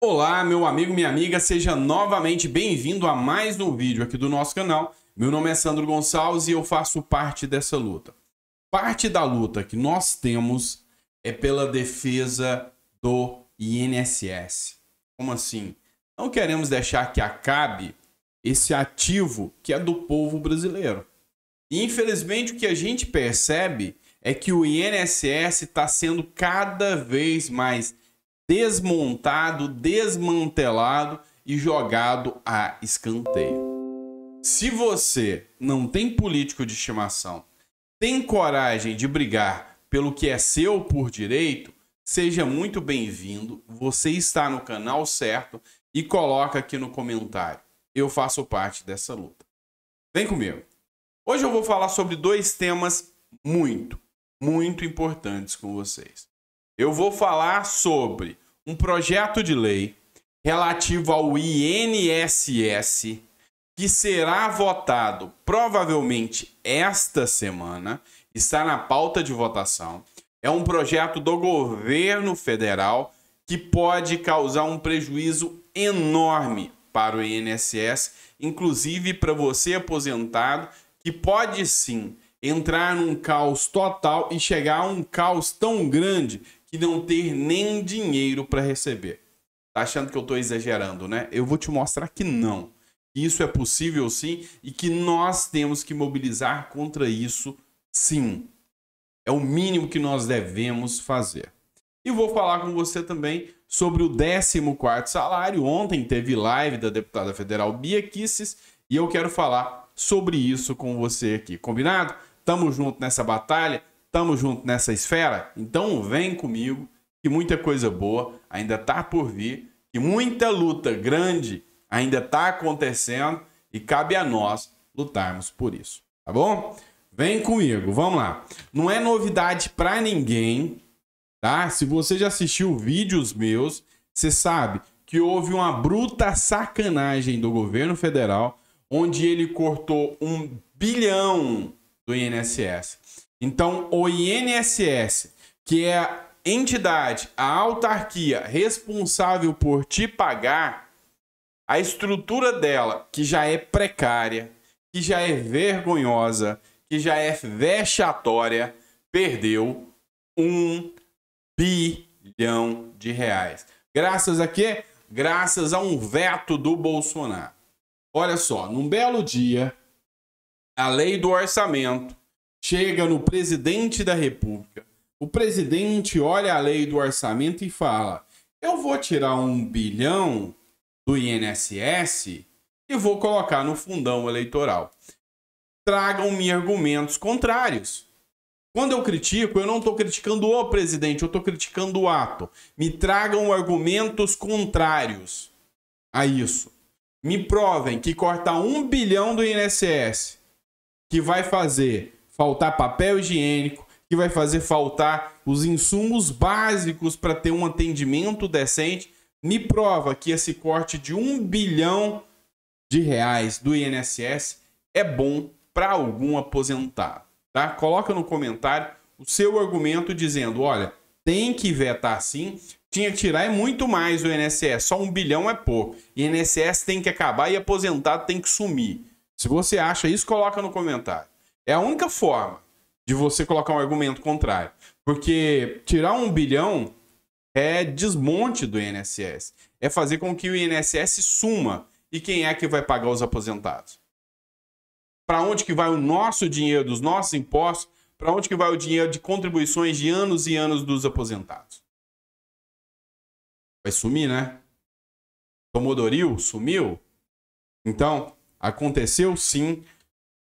Olá, meu amigo, minha amiga, seja novamente bem-vindo a mais um vídeo aqui do nosso canal. Meu nome é Sandro Gonçalves e eu faço parte dessa luta. Parte da luta que nós temos é pela defesa do INSS. Como assim? Não queremos deixar que acabe esse ativo que é do povo brasileiro. E infelizmente o que a gente percebe é que o INSS está sendo cada vez mais desmontado, desmantelado e jogado a escanteio. Se você não tem político de estimação, tem coragem de brigar pelo que é seu por direito, seja muito bem-vindo. Você está no canal certo e coloca aqui no comentário. Eu faço parte dessa luta. Vem comigo. Hoje eu vou falar sobre dois temas muito, muito importantes com vocês. Eu vou falar sobre um projeto de lei relativo ao INSS que será votado provavelmente esta semana, está na pauta de votação. É um projeto do governo federal que pode causar um prejuízo enorme para o INSS, inclusive para você aposentado, que pode sim entrar num caos total e chegar a um caos tão grande que não ter nem dinheiro para receber. Tá achando que eu estou exagerando, né? Eu vou te mostrar que não. Isso é possível sim e que nós temos que mobilizar contra isso sim. É o mínimo que nós devemos fazer. E vou falar com você também sobre o 14 salário. Ontem teve live da deputada federal Bia Kisses e eu quero falar sobre isso com você aqui, combinado? Tamo junto nessa batalha. Estamos junto nessa esfera? Então vem comigo, que muita coisa boa ainda está por vir, que muita luta grande ainda está acontecendo e cabe a nós lutarmos por isso, tá bom? Vem comigo, vamos lá. Não é novidade para ninguém, tá? Se você já assistiu vídeos meus, você sabe que houve uma bruta sacanagem do governo federal, onde ele cortou um bilhão do INSS. Então, o INSS, que é a entidade, a autarquia responsável por te pagar, a estrutura dela, que já é precária, que já é vergonhosa, que já é vexatória, perdeu um bilhão de reais. Graças a quê? Graças a um veto do Bolsonaro. Olha só, num belo dia, a lei do orçamento chega no presidente da República. O presidente olha a lei do orçamento e fala: eu vou tirar um bilhão do INSS e vou colocar no fundão eleitoral. Tragam-me argumentos contrários. Quando eu critico, eu não estou criticando o presidente, eu estou criticando o ato. Me tragam argumentos contrários a isso. Me provem que cortar um bilhão do INSS, que vai fazer faltar papel higiênico, que vai fazer faltar os insumos básicos para ter um atendimento decente, me prova que esse corte de um bilhão de reais do INSS é bom para algum aposentado, tá? Coloca no comentário o seu argumento dizendo, olha, tem que vetar sim, tinha que tirar é muito mais o INSS, só um bilhão é pouco. INSS tem que acabar e aposentado tem que sumir. Se você acha isso, coloca no comentário. É a única forma de você colocar um argumento contrário. Porque tirar um bilhão é desmonte do INSS. É fazer com que o INSS suma. E quem é que vai pagar os aposentados? Para onde que vai o nosso dinheiro, dos nossos impostos? Para onde que vai o dinheiro de contribuições de anos e anos dos aposentados? Vai sumir, né? Tomodoril sumiu? Então, aconteceu sim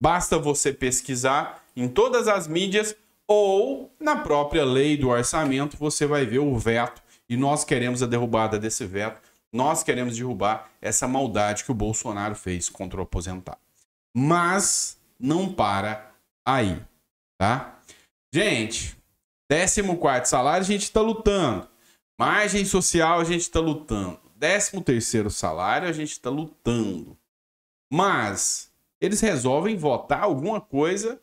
Basta você pesquisar em todas as mídias ou na própria lei do orçamento, você vai ver o veto e nós queremos a derrubada desse veto. Nós queremos derrubar essa maldade que o Bolsonaro fez contra o aposentado. Mas não para aí, tá? Gente, 14 salário a gente está lutando. Margem social a gente está lutando. 13 terceiro salário a gente está lutando. Mas eles resolvem votar alguma coisa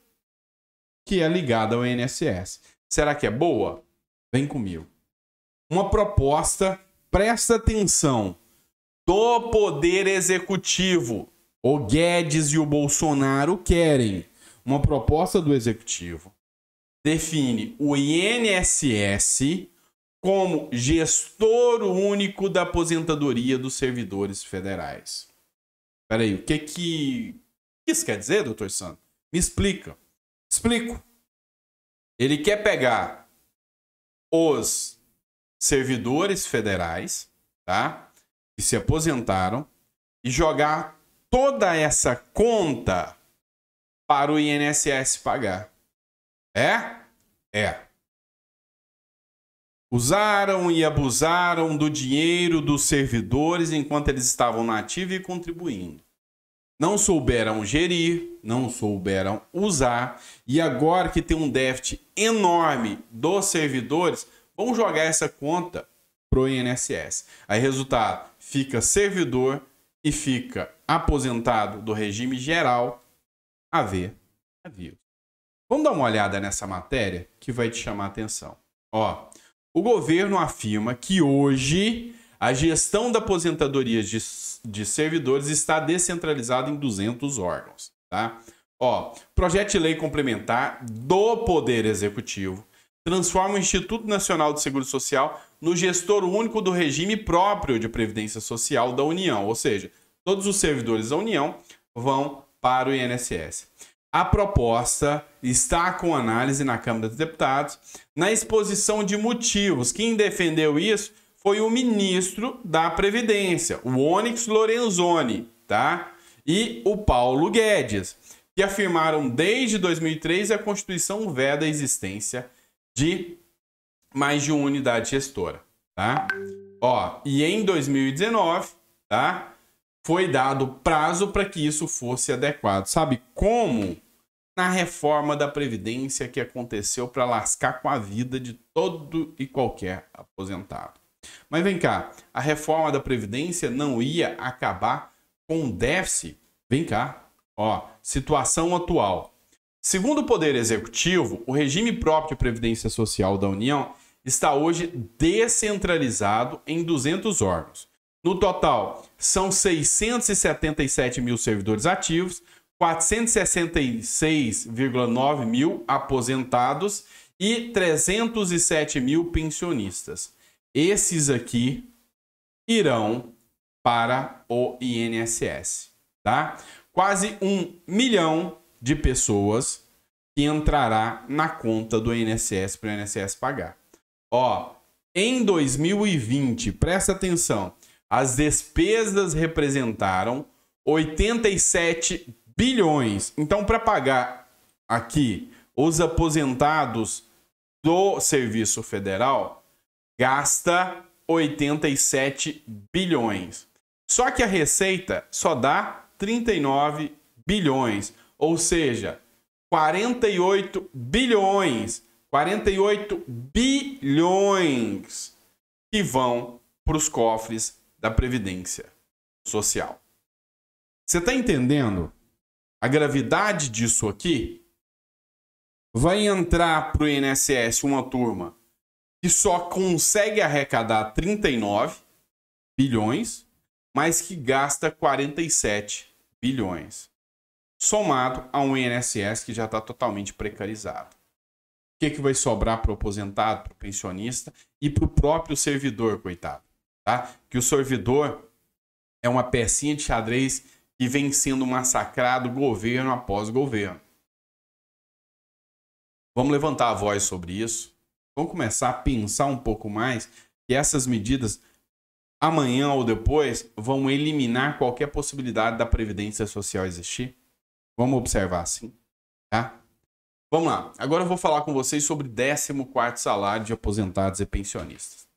que é ligada ao INSS. Será que é boa? Vem comigo. Uma proposta, presta atenção, do Poder Executivo. O Guedes e o Bolsonaro querem uma proposta do Executivo. Define o INSS como gestor único da aposentadoria dos servidores federais. Peraí, o que que isso quer dizer, doutor Santo? Me explica. Explico. Ele quer pegar os servidores federais, tá? Que se aposentaram e jogar toda essa conta para o INSS pagar. É? É. Usaram e abusaram do dinheiro dos servidores enquanto eles estavam na ativa e contribuindo não souberam gerir, não souberam usar, e agora que tem um déficit enorme dos servidores, vão jogar essa conta pro INSS. Aí resultado, fica servidor e fica aposentado do regime geral a ver a navios. Vamos dar uma olhada nessa matéria que vai te chamar a atenção. Ó, o governo afirma que hoje a gestão da aposentadoria de, de servidores está descentralizada em 200 órgãos. Tá? Ó, projeto de lei complementar do Poder Executivo transforma o Instituto Nacional de Seguro Social no gestor único do regime próprio de previdência social da União, ou seja, todos os servidores da União vão para o INSS. A proposta está com análise na Câmara dos Deputados. Na exposição de motivos, quem defendeu isso foi o ministro da Previdência, o Onyx Lorenzoni, tá? E o Paulo Guedes, que afirmaram desde 2003 a Constituição veda a existência de mais de uma unidade gestora, tá? Ó, e em 2019, tá? Foi dado prazo para que isso fosse adequado. Sabe como? Na reforma da Previdência que aconteceu para lascar com a vida de todo e qualquer aposentado. Mas vem cá, a reforma da Previdência não ia acabar com o déficit? Vem cá, ó, situação atual. Segundo o Poder Executivo, o regime próprio de Previdência Social da União está hoje descentralizado em 200 órgãos. No total, são 677 mil servidores ativos, 466,9 mil aposentados e 307 mil pensionistas esses aqui irão para o INSS, tá? Quase um milhão de pessoas que entrará na conta do INSS para o INSS pagar. Ó, em 2020, presta atenção, as despesas representaram 87 bilhões. Então, para pagar aqui os aposentados do Serviço Federal, gasta 87 bilhões. Só que a receita só dá 39 bilhões, ou seja, 48 bilhões, 48 bilhões que vão para os cofres da Previdência Social. Você está entendendo a gravidade disso aqui? Vai entrar para o INSS uma turma que só consegue arrecadar 39 bilhões, mas que gasta 47 bilhões, somado a um INSS que já está totalmente precarizado. O que, que vai sobrar para o aposentado, para o pensionista e para o próprio servidor, coitado? Tá? Que o servidor é uma pecinha de xadrez que vem sendo massacrado governo após governo. Vamos levantar a voz sobre isso vamos começar a pensar um pouco mais que essas medidas amanhã ou depois vão eliminar qualquer possibilidade da previdência social existir? Vamos observar assim, tá? Vamos lá. Agora eu vou falar com vocês sobre 14º salário de aposentados e pensionistas.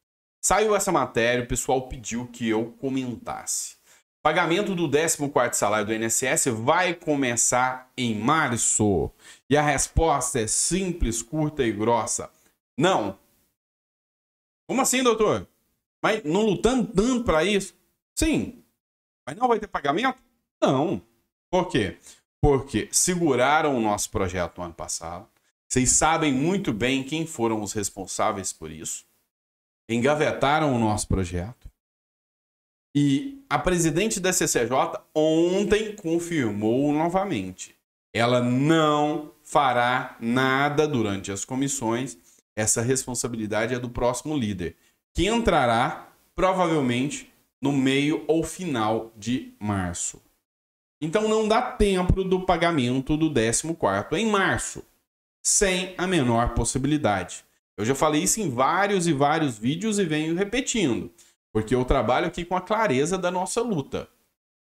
Saiu essa matéria, o pessoal pediu que eu comentasse. Pagamento do 14º salário do INSS vai começar em março. E a resposta é simples, curta e grossa. Não. Como assim, doutor? Mas não lutando tanto para isso? Sim. Mas não vai ter pagamento? Não. Por quê? Porque seguraram o nosso projeto no ano passado. Vocês sabem muito bem quem foram os responsáveis por isso. Engavetaram o nosso projeto. E a presidente da CCJ ontem confirmou novamente. Ela não fará nada durante as comissões essa responsabilidade é do próximo líder, que entrará provavelmente no meio ou final de março. Então não dá tempo do pagamento do 14 em março, sem a menor possibilidade. Eu já falei isso em vários e vários vídeos e venho repetindo, porque eu trabalho aqui com a clareza da nossa luta.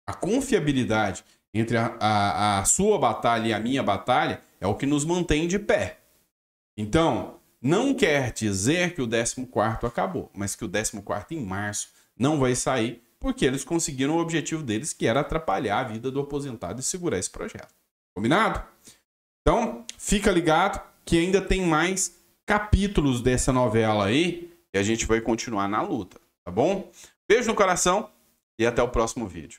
A confiabilidade entre a, a, a sua batalha e a minha batalha é o que nos mantém de pé. Então, não quer dizer que o 14 acabou, mas que o 14 em março não vai sair, porque eles conseguiram o objetivo deles, que era atrapalhar a vida do aposentado e segurar esse projeto. Combinado? Então, fica ligado que ainda tem mais capítulos dessa novela aí e a gente vai continuar na luta, tá bom? Beijo no coração e até o próximo vídeo.